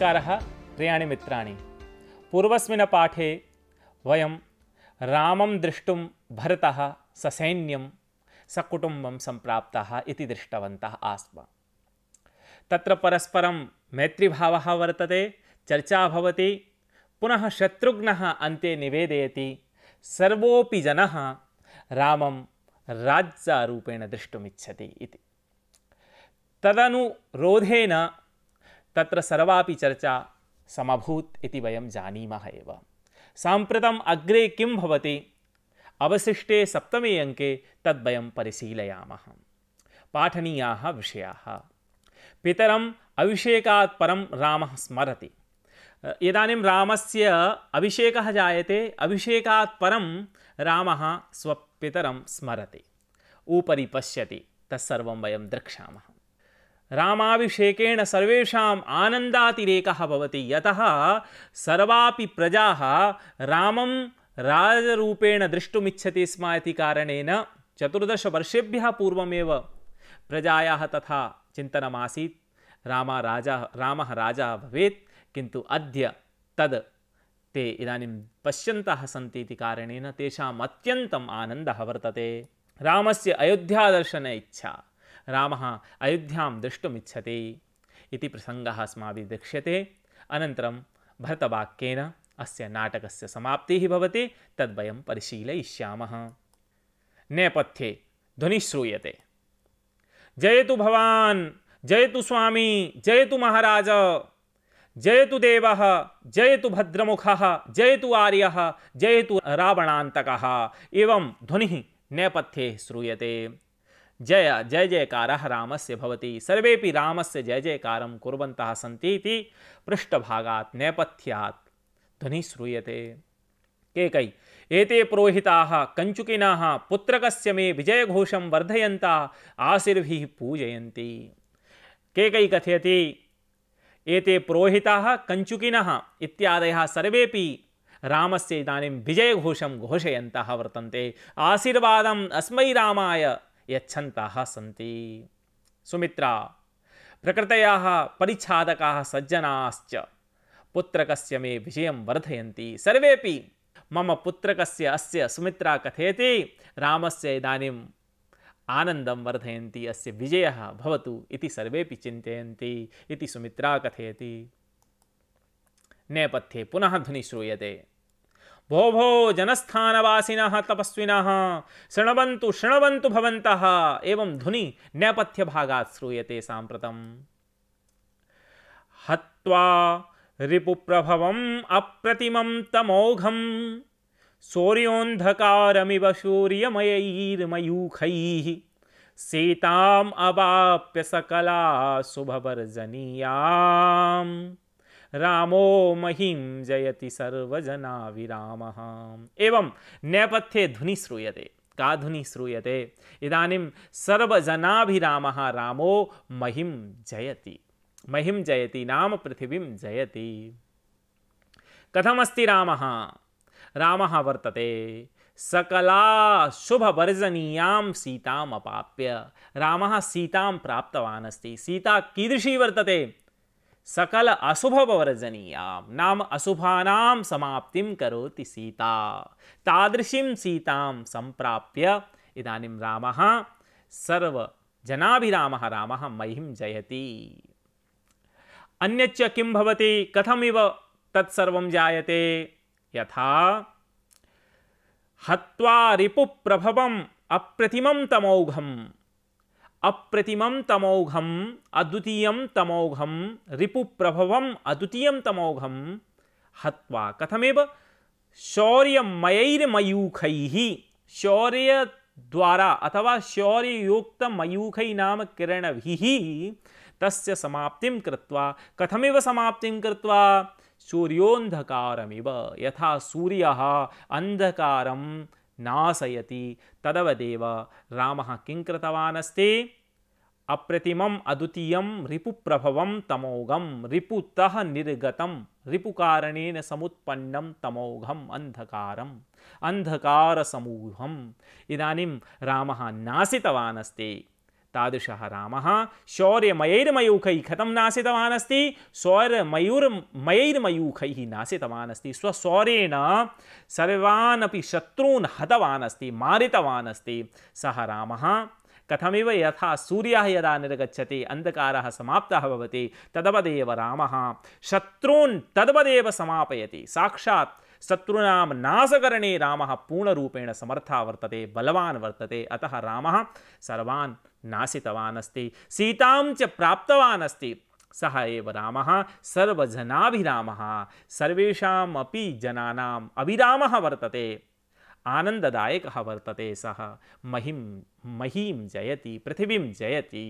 नमस्कार प्रियाणि मित्राणि पूर्वस्मिन् पाठे वयं रामं द्रष्टुं भरतः ससैन्यं सकुटुम्बं सम्प्राप्तः इति दृष्टवन्तः आस्म तत्र परस्परं मैत्रीभावः वर्तते चर्चा भवति पुनः शत्रुघ्नः अन्ते निवेदयति सर्वोऽपि जनः रामं राज्यारूपेण द्रष्टुमिच्छति इति तदनुरोधेन तत्र सर्वापि चर्चा समभूत् इति वयं जानीमः एव साम्प्रतम् अग्रे किं भवति अवशिष्टे सप्तमे अङ्के तद्वयं परिशीलयामः पाठनीयाः विषयाः पितरम् अभिषेकात् परं रामः स्मरति इदानीं रामस्य अभिषेकः जायते अभिषेकात् परं रामः स्वपितरं स्मरति उपरि पश्यति तत्सर्वं वयं द्रक्ष्यामः ರಾಮಾಭಿಷೇಕೇಣ ಸರ್ವೇಷಾಂ ಆನಂದಾತಿರೇಕ ಭವತಿ ಯತಃ ಸರ್ವಾಪಿ ಪ್ರಜಾ ರಾಮಂ ರಾಜರೂಪೇಣ ದೃಷ್ಟುಮಿಚ್ಛತಿ ಸ್ಮ ಇತಿ ಕಾರಣೇನ ಚತುರ್ದಶ ವರ್ಷೇಭ್ಯ ಪೂರ್ವಮೇವ ಪ್ರಜಾಯಾಃ ತಥಾ ಚಿಂತನಮಾಸೀತ್ ರಾಮ ರಾಜ ರಾಮ ರಾಜ ಭವೇತ್ ಕಿಂತು ಅದ್ಯ ತದ್ ತೇ इदानीं ಪಶ್ಯಂತಹ सन्ति इति कारणेन तेषाम् अत्यन्तम् आनन्दः वर्तते रामस्य अयोध्यादर्शने इच्छा राम अयोध्या द्रष्टुमिच्छति प्रसंग प्रसङ्गः अस्माभिः अन भरतवाक्य भरतवाक्येन अस्य नाटकस्य समाप्तिः भवति तद्वयं परिशीलयिष्यामः नेपथ्ये ध्वनिः जयतु भवान् जयतु स्वामी जयतु महाराज जयतु देवः जयतु भद्रमुखः जयतु आर्यः जयतु रावणान्तकः एवं ध्वनिः नेपथ्ये श्रूयते जय जय जयकार राम से भवती सर्वे राम से जय जयकार कुर्वन्तः सी पृष्ठभागा पृष्ठभागात् नैपथ्यात् श्रूयते के कई एते पुरोहिता कञ्चुकिनाः पुत्रक मे विजय वर्धयता वर्धयन्तः पूजयती के कई कथयती एते पुरोहिता कंचुकिन इत्यादय सर्वे राम से रामस्य विजय विजयघोषं घोषयता वर्तंते आशीर्वाद अस्मै रामाय यछंता सी सुमित्रा प्रकृतयाः परिच्छादकाः सज्जनाश्च पुत्रकस्य मे विषयं वर्धयन्ति सर्वेपि मम पुत्रकस्य अस्य सुमित्रा कथयति रामस्य इदानीम् आनन्दं वर्धयन्ति अस्य विजयः भवतु सुमित्रा कथयति नेपथ्ये पुनः ध्वनिः श्रूयते भो भो जनस्थानवासीन तपस्विन शृणवंत शृण्वंतु भवंत एवं धुनि नैपथ्य भागा श्रूयते हवा हत्वा प्रभव अप्रतिम तमोघम सौर्योन्धकारमिव सूर्यमयैर्मयूखैः सीताम् अवाप्य सकला शुभवर्जनीया रामो महिम जयति सर्वजना विराम एवं नेपथ्ये ध्वनि श्रूयते का ध्वनि श्रूयते इदानीं सर्वजनाभिरामः रामो महिम जयति महिम जयति नाम पृथिवीं जयति कथमस्ति रामः रामः वर्तते सकला शुभवर्जनीयां सीतामपाप्य रामः सीतां प्राप्तवान् अस्ति सीता कीदृशी वर्तते सकल अशुभ वर्जनीय नाम अशुभा समाप्ति करोति सीता तादृशी सीता संप्राप्य इदानीं रामः सर्वजनाभिरामः रामः मह्यं जयति अन्यच्च किं भवति कथमिव तत्सर्वं जायते यथा हत्वा रिपु रिपुप्रभवम् अप्रतिमं तमौघम् अप्रतिमं तमौघम अद्वितीयं तमौघम प्रभव अद्वितीय तमौघम हत्वा कथमेव शौर्यमयूख शौर्य द्वारा अथवा शौर्युक्त मयूख नाम किरण तस्य समाप्तिं कृत्वा कथमेव समाप्तिं कृत्वा सूर्योऽन्धकारमिव यथा सूर्य अंधकारम नाशयति तदवदेव रामः किं कृतवानस्ति अप्रतिमम् अद्वितीयं रिपुप्रभवं तमोघं रिपुतः निर्गतं रिपुकारणेन समुत्पन्नं तमोघम् अन्धकारम् अन्धकारसमूहम् इदानीं रामः नासितवान् अस्ति तादृशः रामः शौर्यमयैर्मयूखैः कथं नाशितवान् अस्ति शौर्यमयूर्मयैर्मयूखैः नाशितवान् अस्ति स्वशौर्येण सर्वान् अपि शत्रून् हतवान् अस्ति मारितवान् अस्ति सः रामः कथमिव यथा सूर्यः यदा निर्गच्छति अन्धकारः समाप्तः भवति तद्वदेव रामः शत्रून् तद्वदेव समापयति साक्षात् शत्रूणां नाशकरणे रामः पूर्णरूपेण समर्थ वर्त बलवान् वर्तते अतः राम सर्वान् नाशितवान् अस्ति सीतां च प्राप्तवान् अस्ति सः एव रामः सर्वजनाभिरामः सर्वेषामपि जनानाम् अभिरामः वर्तते आनन्ददायकः वर्तते सः महिं महीं जयति पृथिवीं जयति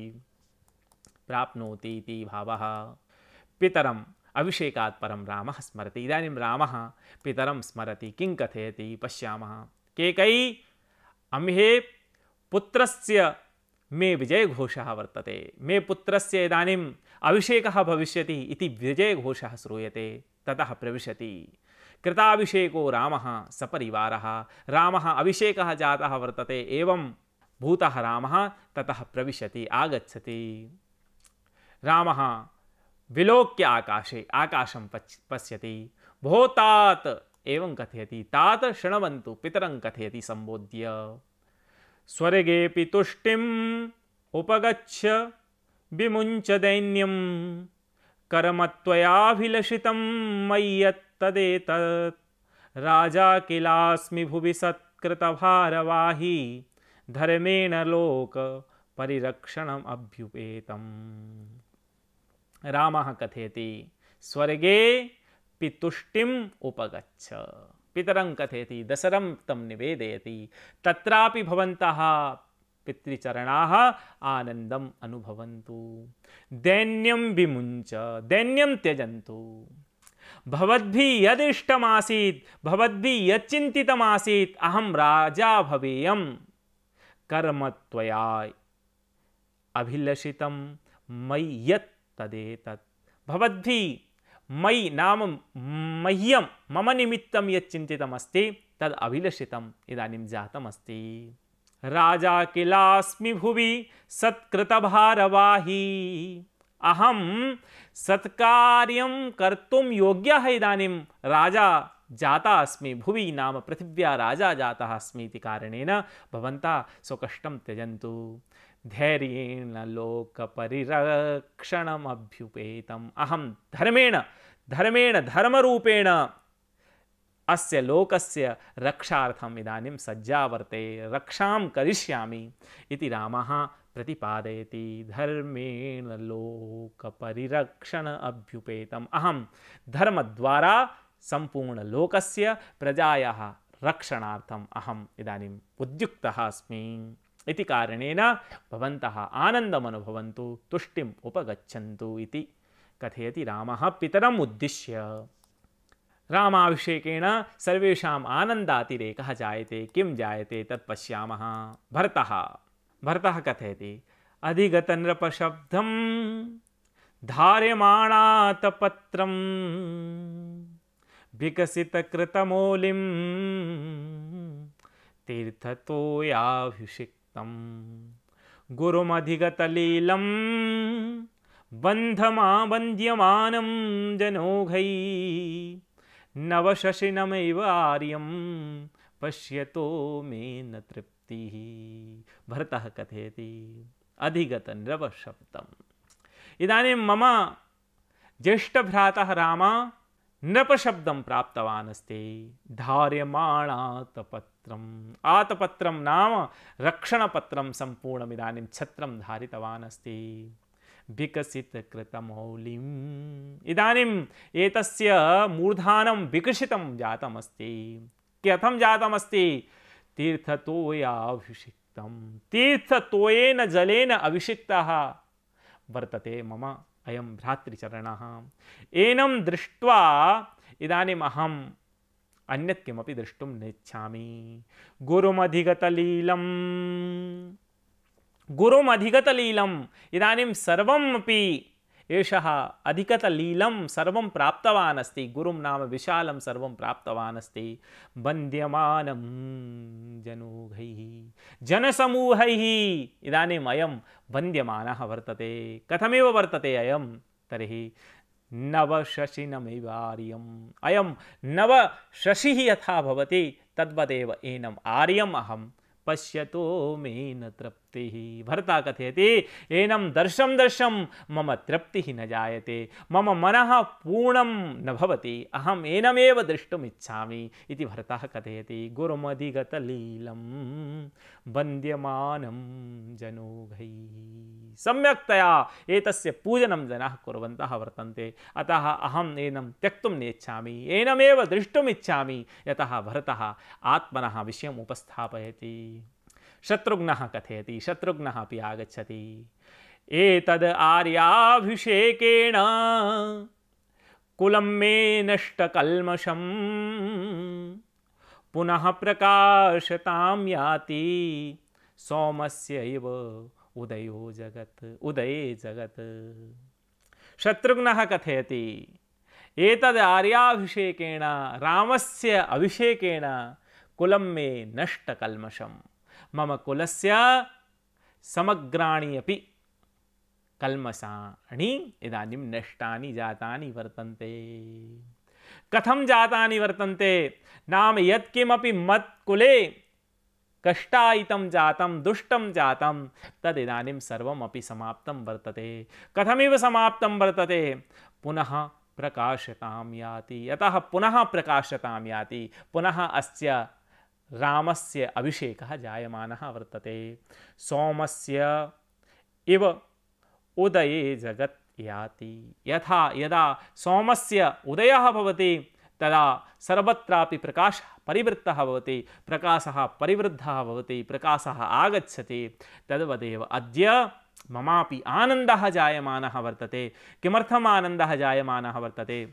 प्राप्नोति इति भावः पितरं अभिषेका परम राम स्मरती इधानी राम पितर स्मरती किं कथयति पश्यामः केकयी अम्हे पुत्र मे विजयघोषः वर्तते मे पुत्र इदानीम् अभिषेक भविष्य विजय घोष श्रूयते तत प्रवशति कृताभिषेको राम सपरिवार रामः अभिषेकः जातः वर्तते एवं भूत रात ततः प्रविशति आगच्छति विलोक्य आकाशे आकाशम पश्यति भोतात एवं कथयति तात शृणवंतु पितरं कथयति संबोध्य स्वर्गे तुष्टिम् उपगच्छ विमुंच दैन्यम कर्मत्वयाभिलषितं मय्यत्तदेतत् राजा किलास्मि भुवि सत्तभारवाही धर्मेण लोक परिरक्षणम् अभ्युपेतम् रामः कथयति स्वर्गे पितुष्टिम उपगच्छ पितरं कथयति दशरं तं निवेदयति तत्रापि भवन्तः पितृचरणाः आनन्दम् अनुभवन्तु दैन्यं विमुञ्च दैन्यं त्यजन्तु भवद्भिः यदिष्टमासीत् भवद्भिः यच्चिन्तितमासीत् अहं राजा भवेयं कर्मत्वया अभिलषितं मयि यत् तदेत भवद्भिः मयि नाम मह्यं मम निमित्तं यत् चिन्तितमस्ति तद् इदानीं जातमस्ति राजा किलास्मि भुवि सत्कृतभारवाही अहं कर्तुम योग्य है इदानीं राजा जाता अस्मि भुवि नाम पृथिव्या राजा जाता अस्मि इति कारणेन भवन्तः स्वकष्टं त्यजन्तु धैर्येण लोकपरिरक्षणमभ्युपेतम् अहं धर्मेण धर्मेण धर्मरूपेण अस्य लोकस्य रक्षार्थम् इदानीं वर्ते रक्षां करिष्यामि इति रामः प्रतिपादयति धर्मेण लोकपरिरक्षण अभ्युपेतम् अहं धर्मद्वारा सम्पूर्णलोकस्य प्रजायाः रक्षणार्थम् अहम् इदानीम् उद्युक्तः अस्मि इति कारणेन भवन्तः आनन्दमनुभवन्तु तुष्टिम् उपगच्छन्तु इति कथयति रामः पितरम् उद्दिश्य रामाभिषेकेण सर्वेषाम् आनन्दातिरेकः जायते किं जायते तत् पश्यामः भरतः भरतः कथयति अधिगतनृपशब्दं धार्यमाणातपत्रं विकसितकृतमौलिं तीर्थतोयाभिषिक् तम गुरुमधिगतलीलं बन्धमाबन्द्यमानं जनोघै नवशशिनमेव आर्यं पश्यतो मे न तृप्तिः भरतः कथयति शब्द इदानीं मम ज्येष्ठ ज्येष्ठभ्रातः रामा नृपशब्दं प्राप्तवान् अस्ति धार्यमाणा तपत् आतपत्रम आतपत्रम नाम रक्षण रक्षणपत्रम संपूर्ण इदानीम छत्रम धारितवान अस्ति विकसित कृतमौलिम इदानीम एतस्य मूर्धानं विकसितं जातमस्ति कथं जातमस्ति तीर्थ तीर्थतोयेन जलेन अभिषिक्तः वर्तते मम अयं भ्रातृचरण एनम दृष्ट्वा इदानीम् अहं अन्यत् किमपि द्रष्टुं नेच्छामि गुरुमधिगतलीलम् गुरुमधिगतलीलम् इदानीं सर्वमपि एषः अधिकतलीलं सर्वं प्राप्तवान् अस्ति गुरुं नाम विशालं सर्वं प्राप्तवान् अस्ति वन्द्यमानं जनूघैः जनसमूहैः इदानीम् अयं वन्द्यमानः वर्तते कथमेव वर्तते अयं तर्हि नव शशि नमिवार्यम अयम नव शशि यथा भवति तद्वदेव एनम आर्यम अहम पश्यतो मे न तृप्त तृप्ति भरता कथयति एनम दर्शम दर्शम मम तृप्ति न जायते मम मन पूर्ण नवती अहम एनमे द्रष्टुम्छा भरता कथयती गुरमधिगत लील कथयति जनो वन्द्यमानं सम्यक्तया एतस्य पूजनं जना कुर्वन्तः वर्तन्ते अतः अहम एनम त्यक्त नेच्छा एनमे द्रष्टुम्छा यहाँ यतः आत्मन विषय विषयम् उपस्थापयति शत्रुघ्न कथयति शत्रुघ्न अभी आगछति एतद् आर्याभिषेकेण कुलं मे नष्टकल्मषम् पुनः प्रकाशतां याति सोमस्य इव उदयो जगत् उदये जगत् शत्रुघ्नः कथयति एतद् आर्याभिषेकेण रामस्य अभिषेकेण कुलं मे नष्टकल्मषम् मम कुल समग्राणि अपि कल्मषाणि इदानीं नष्टानि जातानि वर्तन्ते कथं जातानि वर्तन्ते नाम यत्किमपि मत्कुले कष्टायितं जातं दुष्टं जातं तदिदानीं सर्वमपि समाप्तं वर्तते कथमिव समाप्तं वर्तते पुनः प्रकाशतां याति यतः पुनः प्रकाशतां याति पुनः अस्य रामस्य अभिषेकः जायमानः वर्तते सोमस्य इव उदये जगत् याति यथा यदा सोमस्य उदयः भवति तदा सर्वत्रापि प्रकाशः परिवृत्तः भवति प्रकाशः परिवृद्धः भवति प्रकाशः आगच्छति तद्वदेव अद्य ममापि आनन्दः जायमानः वर्तते किमर्थम् आनन्दः जायमानः वर्तते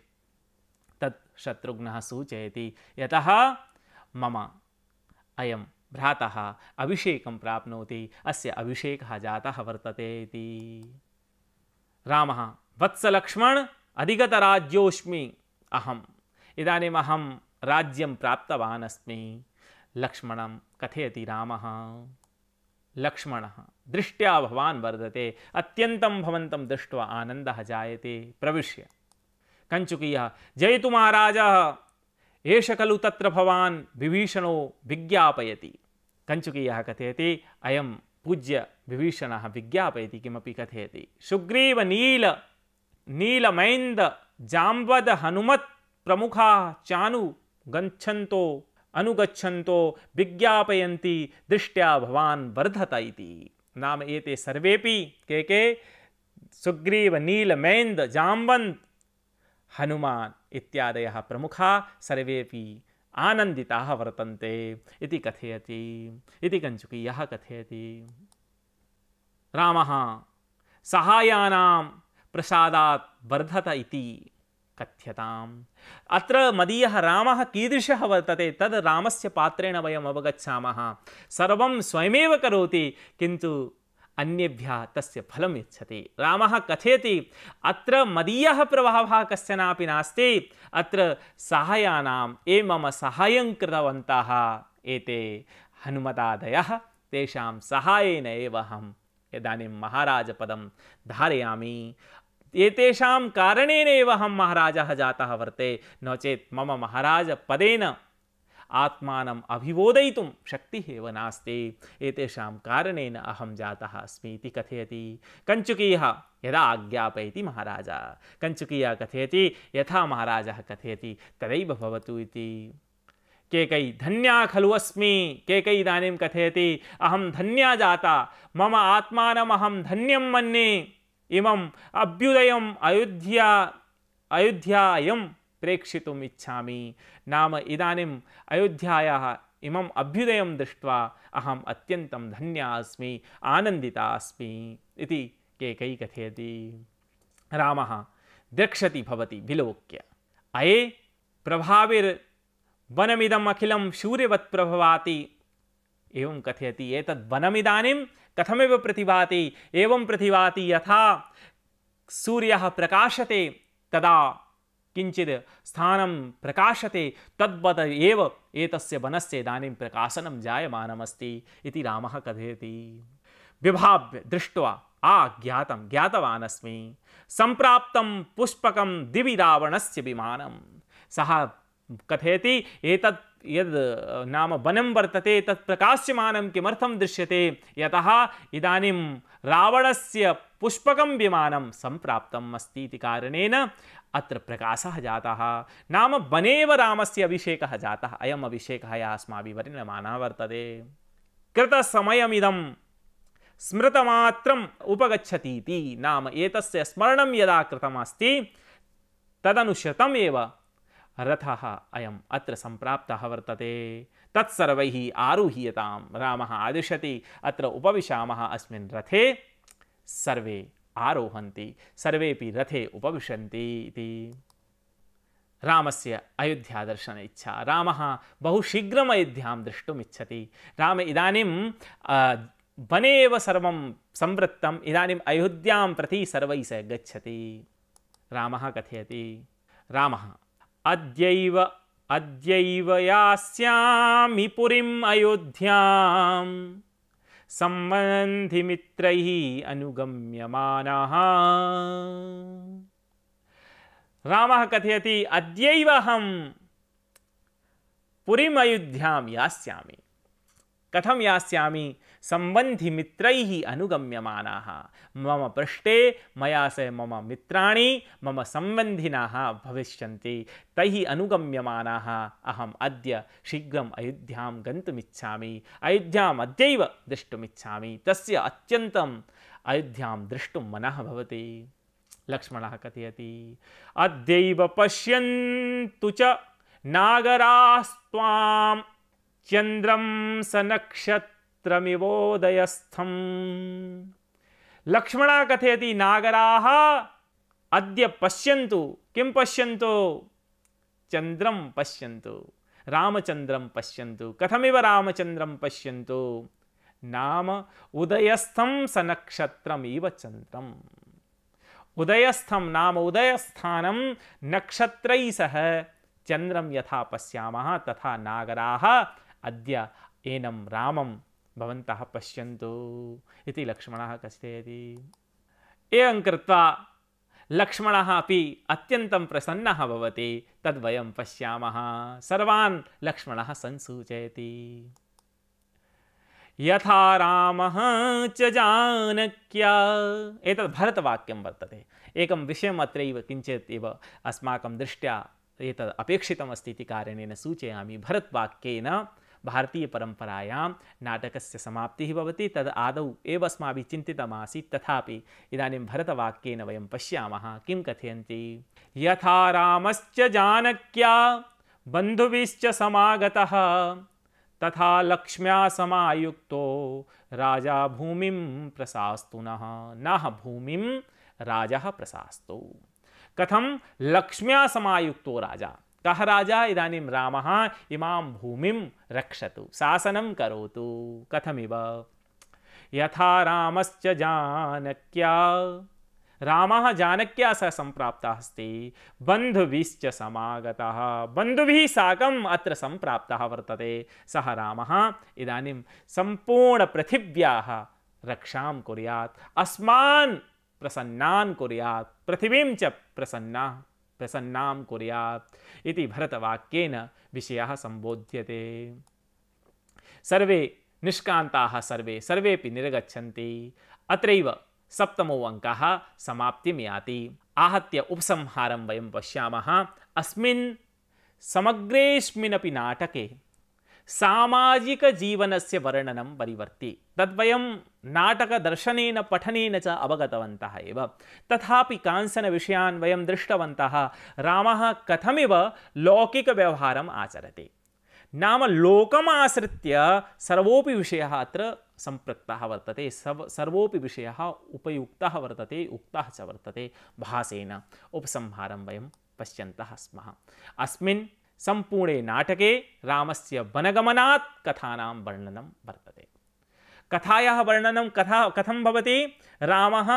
तत् शत्रुघ्नः सूचयति यतः मम अयं भ्रातः अभिषेकं प्राप्नोति अस्य अभिषेकः जातः वर्तते इति रामः वत्सलक्ष्मण अधिगतराज्योऽस्मि अहम् इदानीम् अहं राज्यं प्राप्तवान् अस्मि लक्ष्मणं कथयति रामः लक्ष्मणः दृष्ट्या भवान् वर्धते अत्यन्तं भवन्तं दृष्ट्वा आनन्दः जायते प्रविश्य कञ्चुकीयः जयतु महाराजः एष खलु तत्र भवान् विभीषणो विज्ञापयति कञ्चुकीयः कथयति अयं पूज्य विभीषणः विज्ञापयति किमपि कथयति सुग्रीवनील नीलमैन्द जाम्बद हनुमत् प्रमुखाः चानु गच्छन्तो अनुगच्छन्तो विज्ञापयन्ति दृष्ट्या भवान् वर्धत इति नाम एते सर्वेपि के के सुग्रीवनीलमैन्द जाम्बन्त् हनुमान इत्यादय प्रमुखाः सर्वे आनंदिता वर्तन्ते इति कथयति इति कञ्चुकीयः कथयति रामः सहायानां प्रसादात् वर्धत इति कथ्यताम् अत्र मदीयः रामः कीदृशः वर्तते तद् रामस्य पात्रेण वयम् अवगच्छामः सर्वं स्वयमेव करोति किंतु अनेभ्य तस्य फलम् यच्छति रामः कथयति अत्र मदीय प्रभाव कस्यनापि नास्ति अत्र सहायाना ये मम साहाय्यं कृतवन्तः एते हनुमतादयः तेषां सहायेन एव अहम् इदानीं महाराजपदं धारयामि एतेषां कारणेन एव अहं महाराजः वर्ते नोचे मम महाराज पदेन आत्मा अभिबोधय शक्ति एव नास्ति अहम जाता अस्मी कथयति यदा आज्ञापय महाराज कंचुक कथयती यथा महाराज कथयति तदैव भवतु इति धन्या खलुअस्मी अस्मि केकै इदानीं कथयति धन्या जाता मम आत्मानमहं धन्यम मे इमं अभ्युदय अयोध्या अयोध्या प्रेक्षितुम् इच्छामि नाम इदानीम् अयोध्यायाः इमम् अभ्युदयं दृष्ट्वा अहम् अत्यन्तं धन्या अस्मि आनन्दिता अस्मि इति कैकै कथयति रामः द्रक्ष्यति भवति विलोक्य अये प्रभाविर्वनमिदम् अखिलं शूर्यवत् प्रभवाति एवं कथयति एतद् वनमिदानीं कथमिव प्रतिभाति एवं प्रतिभाति यथा सूर्यः प्रकाशते तदा किंचित स्थान प्रकाशते तद्वत एव एतस्य वनस्य इदानीं प्रकाशनं जायमानमस्ति इति रामः कथयति विभाव्य दृष्ट्वा आज्ञातं ज्ञातवानस्मि सम्प्राप्तं पुष्पकं दिवि रावणस्य विमानं सः कथयति एतत् यद् नाम वनं वर्तते तत् प्रकाश्यमानं किमर्थं दृश्यते यतः इदानीं रावणस्य पुष्पकं विमानं सम्प्राप्तम् अस्ति इति कारणेन अत्र प्रकाशः जातः नाम वनेव रामस्य अभिषेकः जातः अयम् अभिषेकः यः अस्माभिः वर्ण्यमानः वर्तते कृतसमयमिदं स्मृतमात्रम् उपगच्छतीति नाम एतस्य स्मरणं यदा कृतमस्ति तदनुसृतमेव रथः अयम् अत्र सम्प्राप्तः वर्तते तत्सर्वैः आरुह्यतां रामः आदिशति अत्र उपविशामः अस्मिन् रथे सर्वे आरोहन्ति सर्वे रथे उपविशन्ति इति रामस्य अयोध्यादर्शन इच्छा रामः बहु शीघ्रम् अयोध्यां द्रष्टुम् इच्छति राम इदानीं वने एव सर्वं संवृत्तम् इदानीम् अयोध्यां प्रति सर्वैः सह गच्छति रामः कथयति रामः अद्यैव अद्यैव यास्यामि पुरीम् अयोध्याम् संबंधि मित्र अनुगम्यमानः रामः कथयति अद्यैव अहं पुरीम् अयोध्यां यास्यामि कथम यास्यामि संबंधि मित्रैः अनुगम्यमानाः मम पृष्ठे मया से मम मित्राणि मम सम्बन्धिनाः भविष्य तैः अनुगम्यमानाः अहम् अद्य शीघ्रम् अयोध्यां गन्तुमिच्छामि अयोध्याम् अद्यैव दृष्टुम्छा तस् अत्यन्तम् अयोध्या दृष्टु मन भवति लक्ष्मण कथयति अद्य पश्यु च नागरास्त्वाम् चंद्रम स नक्षत्रमिवोदयस्थम लक्ष्मण कथयति नागरा अद्य पश्यन्तु किं पश्यन्तु चंद्रम पश्य रामचंद्रम पश्यन्तु कथमिव रामचंद्रम पश्यन्तु नाम उदयस्थम स नक्षत्रमिव चंद्रम उदयस्थम नाम उदयस्थानम नक्षत्रैः सह चंद्रम यथा पश्यामः तथा नागरा अद्य एनम रामम भवन्तः पश्यन्तु इति लक्ष्मणः कथयति एवं कृत्वा लक्ष्मणः अपि अत्यन्तं प्रसन्नः भवति तद्वयं पश्यामः सर्वान् लक्ष्मणः संसूचयति यथा रामः च जानक्या एतद् भरतवाक्यं वर्तते एकं विषयम् अत्रैव किञ्चित् एव अस्माकं दृष्ट्या एतद् अपेक्षितमस्ति इति कारणेन सूचयामि भरतवाक्येन भारतीय परंपरायां नाटकस्य समाप्तिः भवति तद् आदौ एव अस्माभिः चिन्तितमासीत् तथापि इदानीं भरतवाक्येन वयं पश्यामः किं कथयन्ति यथा रामश्च जानक्या बन्धुभिश्च समागतः तथा लक्ष्म्या समायुक्तो राजा भूमिं प्रसास्तु नः नः भूमिं राजा प्रसास्तु कथम लक्ष्म्या समायुक्तो राजा कह राजा इदानीं रामः इमाम भूमिम रक्षतु शासनम करोतु कथमिव यथा रामश्च जानक्या रामः जानक्या सह सम्प्राप्तः अस्ति बन्धुभिश्च समागतः बन्धुभिः साकम् अत्र संप्राप्तः वर्तते सः रामः इदानीं सम्पूर्णपृथिव्याः रक्षां कुर्यात् अस्मान् प्रसन्नान् कुर्यात् पृथिवीं च प्रसन्ना प्रसन्ना कुर्यात् इति भरतवाक्येन विषयः सर्वे निष्कांता सर्वे सर्वेपि निर्गच्छन्ति अत्रैव सप्तमो अंक समाप्तिं याति आहत्य उपसंहारं वयं पश्यामः सामाजिकजीवनस्य वर्णनं वरिवर्ति तद्वयं नाटकदर्शनेन पठन च अवगतवन्तः तथा तथापि विषयान विषयान् वयं दृष्टवन्तः रामः कथमिव लौकिकव्यवहारम् आचरति नाम लोकम् आश्रित्य सर्वोपि विषय अत्र सम्पृक्तः वर्तते सब सर्वोपि विषय उपयुक्तः वर्तते उक्तः च वर्तते भाषेन उपसंहारं वयं पश्यन्तः स्मः अस्मिन् संपूर्णे नाटके रामस्य वनगमनात् कथानां वर्णनं वर्तते कथायाः वर्णनं कथा कथं भवति रामः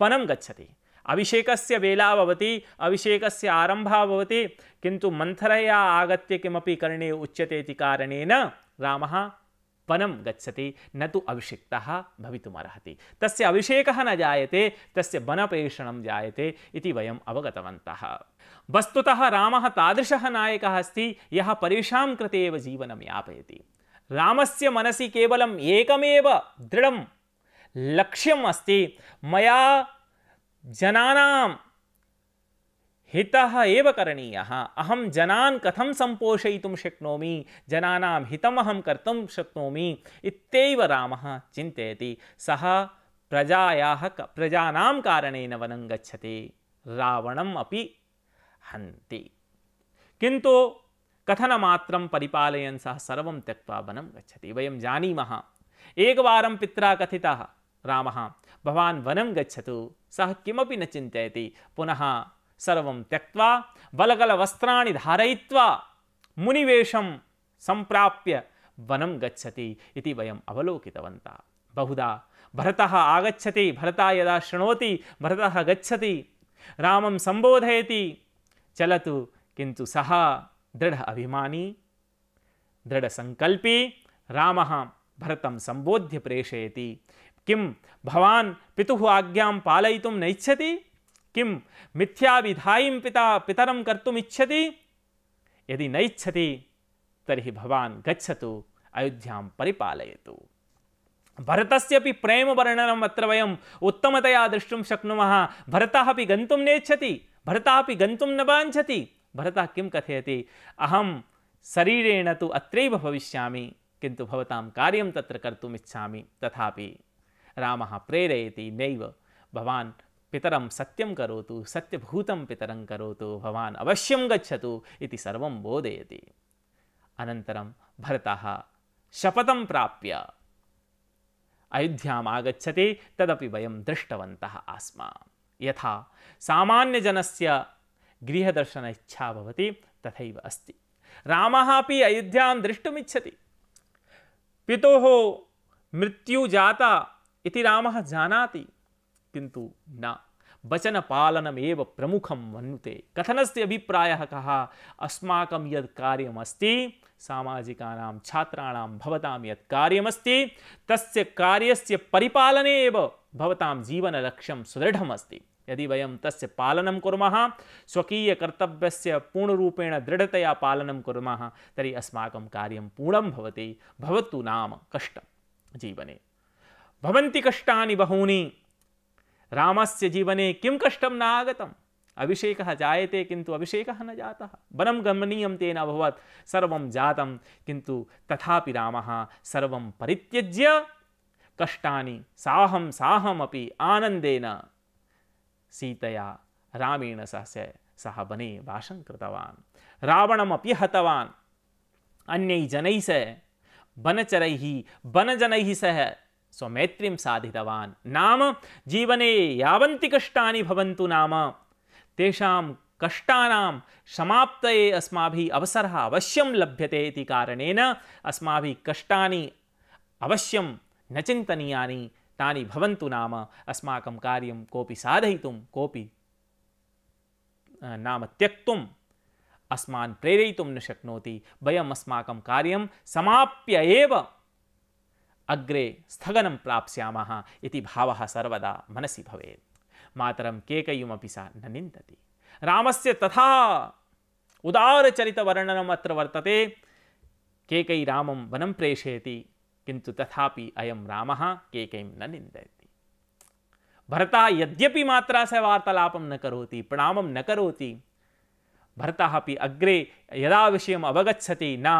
वनं गच्छति अभिषेकस्य वेला भवति अभिषेकस्य आरम्भः भवति किन्तु मन्थरया आगत्य किमपि करणे उच्यते इति कारणेन रामः पनम गच्छति न तो अभिषिक्ता भवितुमर्हति तस् अभिषेक न जायते तस्य वनप्रेषणं जायते इति वयम् अवगतवन्तः वस्तुतः रामः तादृशः नायकः अस्ति यः परेषां कृते एव जीवनं यापयति रामस्य मनसि केवलम् एकमेव दृढं लक्ष्यम् अस्ति मया जनानां हितः एव करणीयः अहं जनान् कथं सम्पोषयितुं शक्नोमि जनानां हितमहं कर्तुं शक्नोमि इत्येव रामः चिन्तयति सः प्रजायाः प्रजानां कारणेन वनं गच्छति रावणम् अपि हन्ति किन्तु कथनमात्रं परिपालयन् सः सर्वं त्यक्त्वा वनं गच्छति वयं जानीमः एकवारं पित्रा कथितः रामः भवान् वनं गच्छतु सः किमपि न चिन्तयति पुनः సర్వం త్యక్వా బలగల వస్త్రాన్ని ధారయిత్వా మునివేషం సంప్రాప్య వనం గచ్చతి ఇది వయం అవలోకితవంత బహుదా భరత ఆగచ్చతి భరత యదా శృణోతి భరత గచ్చతి రామం సంబోధయతి చలతు కింటు సహా దృఢ అభిమాని దృఢ సంకల్పి రామ భరతం సంబోధ్య ప్రేషయతి కిం భవాన్ పితు ఆజ్ఞాం పాలయితుం నైచ్చతి किम मिथ्या विधाई पिता पितरम कर्तुम इच्छति यदि न इच्छति तर्हि भवान गच्छतु अयोध्या परिपालयतु भरत प्रेम वर्णनम अत्र उत्तमतया दृष्टुम शक्नु भरत अभी गंत नेच्छति भरत अभी गंत न वाञ्छति भरत किं कथयति अहम शरीरेण तो अत्र भविष्या किंतु भवता कार्यम तत्र कर्तुम् तथा तथापि रामः प्रेरयति नैव पितरं सत्यं करोतु सत्यभूतं पितरं करोतु भवान् अवश्यं गच्छतु इति सर्वं बोधयति अनन्तरं भरतः शपथं प्राप्य अयोध्याम् आगच्छति तदपि वयं दृष्टवन्तः आस्म यथा सामान्यजनस्य गृहदर्शन इच्छा भवति तथैव अस्ति रामः अपि अयोध्यां द्रष्टुमिच्छति पितोः मृत्युजाता इति रामः जानाति किंतु न वचन पालनमेव प्रमुखम मनुते कथनस्य अभिप्रायः कः अस्माकं यद् कार्यमस्ति सामाजिकानां छात्राणां भवतां यत् कार्यमस्ति तस्य कार्यस्य परिपालने एव भवतां जीवनलक्ष्यं सुदृढमस्ति यदि वयं तस्य पालनं कुर्मः स्वकीयकर्तव्यस्य पूर्णरूपेण दृढतया पालनं कुर्मः तर्हि अस्माकं कार्यं पूर्णं भवति भवतु नाम कष्टं जीवने भवन्ति कष्टानि बहूनि रामस्य जीवने किं कष्ट न आगत अभिषेक जायते किंतु अभिषेक न जाता वनं गमनीय तेन अभवत सर्व जातं किन्तु तथापि रामः सर्वं परित्यज्य कष्टा साहम साहमी आनंदेन सीतया रामेण सह सह वने वासं कृतवान् रावणमपि हतवान् अन्यैः जनैः सह वनचर वनजन सह स्वैत्री साधितवान् नाम जीवने यावंति कष्टानि भवन्तु नाम तेषां कष्टानां समाप्तये अस्माभिः अवसरः अवश्यं लभ्यते इति कारणेन अस्माभिः कष्टानि अवश्यं न चिन्तनीयानि तानि भवन्तु नाम अस्माकं कार्यं कोऽपि साधयितुं कोऽपि नाम त्यक्तुम् अस्मान् प्रेरयितुं न शक्नोति वयम् अस्माकं कार्यं समाप्य एव अग्रे स्थगन प्राप्स्यामः भाव भावः सर्वदा मनसि भवेत् मातरं केकयुमपि सा न निन्दति रामस्य तथा उदारचरितवर्णनम् अत्र वर्तते केकैरामं वनं प्रेषयति किन्तु तथापि अयं रामः केकैं न निन्दयति भरता यद्यपि मात्रा सह वार्तालापं न करोति प्रणामं न करोति भरतः अग्रे यदा विषयम् अवगच्छति न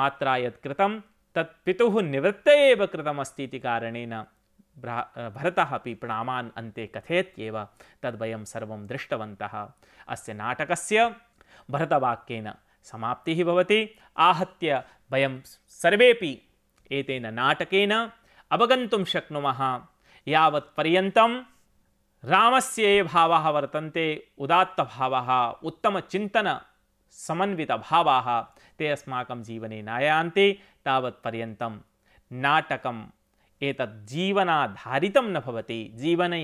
मात्रा यत् तत् पितुः निवृत्तये एव कृतमस्ति इति कारणेन भरतः अपि प्रणामान् अन्ते कथयत्येव तद्वयं सर्वं दृष्टवन्तः अस्य नाटकस्य भरतवाक्येन समाप्तिः भवति आहत्य वयं सर्वेपि एतेन नाटकेन अवगन्तुं शक्नुमः यावत्पर्यन्तं रामस्य ये भावाः वर्तन्ते उदात्तभावाः उत्तमचिन्तनसमन्वितभावाः ते अस्माकं जीवने नायान्ति तावत्पर्यन्तं नाटकम् एतत् जीवनाधारितं न भवति जीवने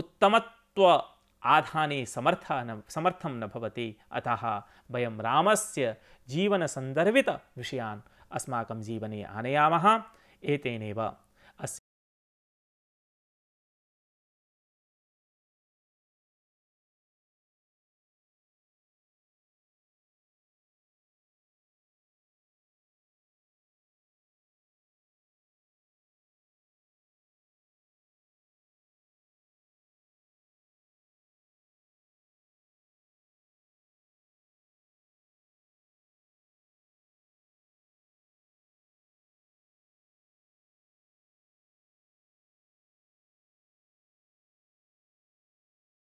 उत्तमत्व आधाने समर्थ न समर्थं न भवति अतः वयं रामस्य जीवनसन्दर्भितविषयान् अस्माकं जीवने आनयामः एतेनेव